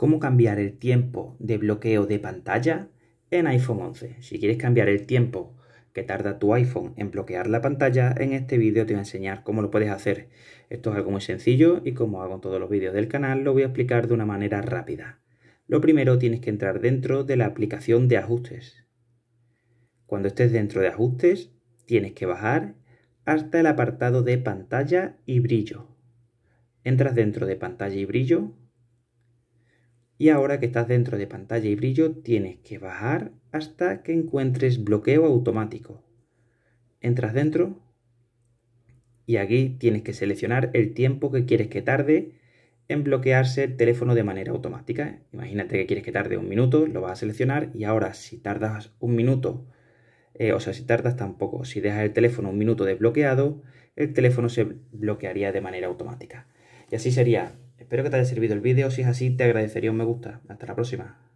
cómo cambiar el tiempo de bloqueo de pantalla en iPhone 11. Si quieres cambiar el tiempo que tarda tu iPhone en bloquear la pantalla, en este vídeo te voy a enseñar cómo lo puedes hacer. Esto es algo muy sencillo y como hago en todos los vídeos del canal, lo voy a explicar de una manera rápida. Lo primero tienes que entrar dentro de la aplicación de ajustes. Cuando estés dentro de ajustes, tienes que bajar hasta el apartado de pantalla y brillo. Entras dentro de pantalla y brillo, y ahora que estás dentro de pantalla y brillo, tienes que bajar hasta que encuentres bloqueo automático. Entras dentro y aquí tienes que seleccionar el tiempo que quieres que tarde en bloquearse el teléfono de manera automática. Imagínate que quieres que tarde un minuto, lo vas a seleccionar y ahora si tardas un minuto, eh, o sea, si tardas tampoco, si dejas el teléfono un minuto desbloqueado, el teléfono se bloquearía de manera automática. Y así sería Espero que te haya servido el vídeo, si es así te agradecería un me gusta. Hasta la próxima.